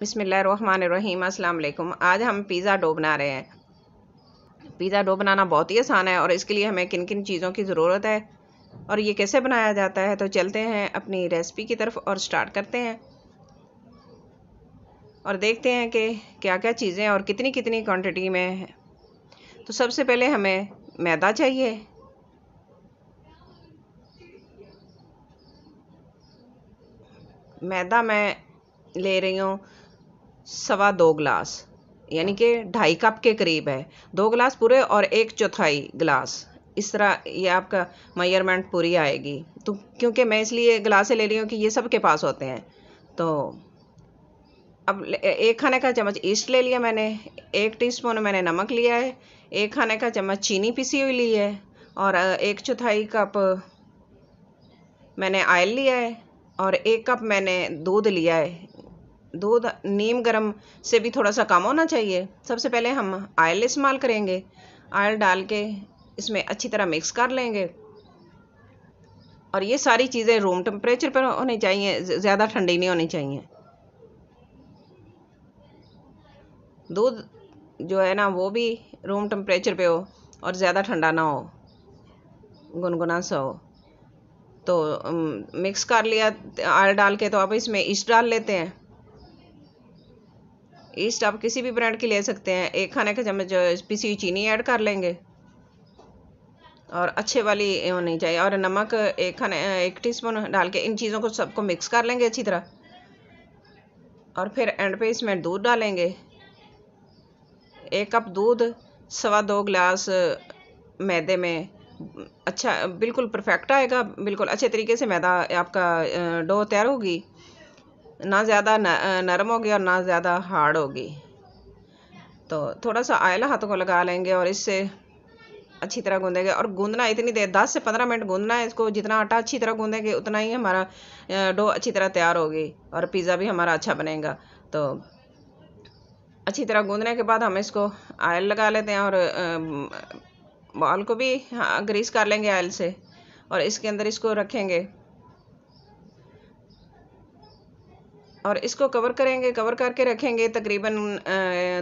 बिसमीम अल्लाम आज हम पिज़्ज़ा डो बना रहे हैं पिज़्ज़ा डो बनाना बहुत ही आसान है और इसके लिए हमें किन किन चीज़ों की ज़रूरत है और ये कैसे बनाया जाता है तो चलते हैं अपनी रेसिपी की तरफ और स्टार्ट करते हैं और देखते हैं कि क्या क्या चीज़ें और कितनी कितनी क्वान्टिटी में है तो सबसे पहले हमें मैदा चाहिए मैदा मैं ले रही हूँ सवा दो ग्लास यानी कि ढाई कप के करीब है दो गिलास पूरे और एक चौथाई गिलास इस तरह ये आपका मयरमेंट पूरी आएगी तो क्योंकि मैं इसलिए गिलासे ले रही हूँ कि ये सब के पास होते हैं तो अब एक खाने का चम्मच ईस्ट ले लिया मैंने एक टीस्पून मैंने नमक लिया है एक खाने का चम्मच चीनी पिसी हुई ली है और एक चौथाई कप मैंने आयल लिया है और एक कप मैंने दूध लिया है दूध नीम गरम से भी थोड़ा सा कम होना चाहिए सबसे पहले हम आयल इस्तेमाल करेंगे आयल डाल के इसमें अच्छी तरह मिक्स कर लेंगे और ये सारी चीज़ें रूम टेम्परेचर पर होनी चाहिए ज़्यादा ठंडी नहीं होनी चाहिए दूध जो है ना वो भी रूम टेम्परेचर पे हो और ज़्यादा ठंडा ना हो गुनगुना सा हो तो मिक्स कर लिया आयल डाल के तो अब इसमें ईस्ट डाल लेते हैं ईस्ट आप किसी भी ब्रांड की ले सकते हैं एक खाने के चम्मच पिसी चीनी ऐड कर लेंगे और अच्छे वाली होनी चाहिए और नमक एक खाने एक टीस्पून डाल के इन चीज़ों को सबको मिक्स कर लेंगे अच्छी तरह और फिर एंड पे इसमें दूध डालेंगे एक कप दूध सवा दो गिलास मैदे में अच्छा बिल्कुल परफेक्ट आएगा बिल्कुल अच्छे तरीके से मैदा आपका डो तैयार होगी ना ज़्यादा नरम होगी और ना ज़्यादा हार्ड होगी तो थोड़ा सा आयल हाथों को लगा लेंगे और इससे अच्छी तरह गूंदेंगे और गूंदना इतनी देर दस से पंद्रह मिनट गूंदना है इसको जितना आटा अच्छी तरह गूंदेंगे उतना ही हमारा डो अच्छी तरह तैयार होगी और पिज़्ज़ा भी हमारा अच्छा बनेगा तो अच्छी तरह गूंदने के बाद हम इसको आयल लगा लेते हैं और बॉल को भी हाँ ग्रीस कर लेंगे आयल से और इसके अंदर इसको रखेंगे और इसको कवर करेंगे कवर करके रखेंगे तकरीबन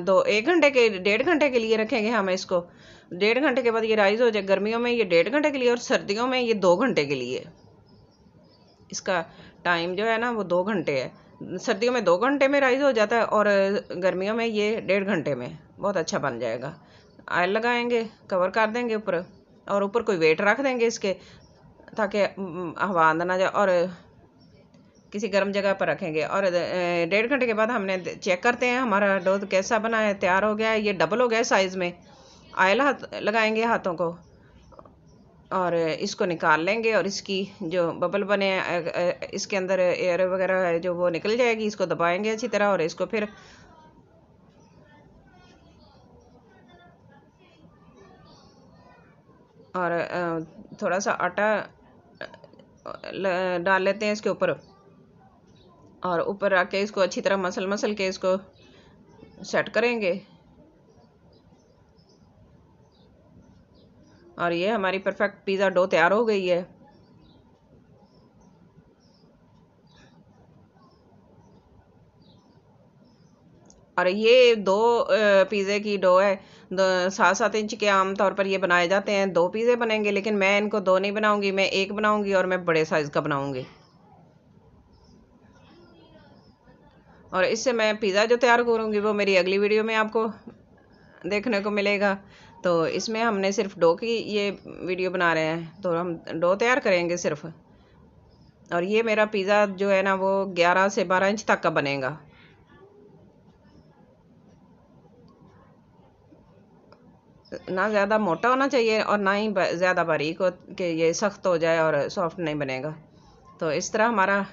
दो एक घंटे के डेढ़ घंटे के लिए रखेंगे हम इसको डेढ़ घंटे के बाद ये राइज़ हो जाए गर्मियों में ये डेढ़ घंटे के लिए और सर्दियों में ये दो घंटे के लिए इसका टाइम जो है ना वो दो घंटे है सर्दियों में दो घंटे में राइज़ हो जाता है और गर्मियों में ये डेढ़ घंटे में बहुत अच्छा बन जाएगा आयल लगाएंगे कवर कर देंगे ऊपर और ऊपर कोई वेट रख देंगे इसके ताकि हवा आंदा ना जाए और किसी गर्म जगह पर रखेंगे और डेढ़ घंटे के बाद हमने चेक करते हैं हमारा डो कैसा बना है तैयार हो गया है ये डबल हो गया है साइज़ में आयल हाथ लगाएंगे हाथों को और इसको निकाल लेंगे और इसकी जो बबल बने इसके अंदर एयर वगैरह है जो वो निकल जाएगी इसको दबाएंगे अच्छी तरह और इसको फिर और थोड़ा सा आटा डाल लेते हैं इसके ऊपर और ऊपर रख के इसको अच्छी तरह मसल मसल के इसको सेट करेंगे और ये हमारी परफेक्ट पिज़्ज़ा डो तैयार हो गई है और ये दो पिज़्ज़े की डो है सात सात इंच के आम तौर पर ये बनाए जाते हैं दो पिज़्ज़े बनेंगे लेकिन मैं इनको दो नहीं बनाऊंगी मैं एक बनाऊंगी और मैं बड़े साइज़ का बनाऊंगी और इससे मैं पिज़्ज़ा जो तैयार करूँगी वो मेरी अगली वीडियो में आपको देखने को मिलेगा तो इसमें हमने सिर्फ डो की ये वीडियो बना रहे हैं तो हम डो तैयार करेंगे सिर्फ और ये मेरा पिज़्ज़ा जो है ना वो ग्यारह से बारह इंच तक का बनेगा ना ज़्यादा मोटा होना चाहिए और ना ही ज़्यादा बारीक हो कि ये सख्त हो जाए और सॉफ्ट नहीं बनेगा तो इस तरह हमारा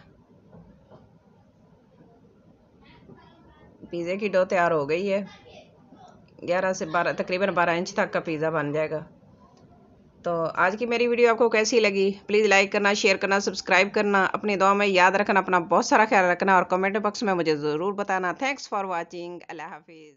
पिज़्ज़े की डो तैयार हो गई है ग्यारह से बारह तकरीबन बारह इंच तक का पिज़्ज़ा बन जाएगा तो आज की मेरी वीडियो आपको कैसी लगी प्लीज़ लाइक करना शेयर करना सब्सक्राइब करना अपनी दुआ में याद रखना अपना बहुत सारा ख्याल रखना और कमेंट बॉक्स में मुझे ज़रूर बताना थैंक्स फॉर वॉचिंग अल्लाह हाफिज़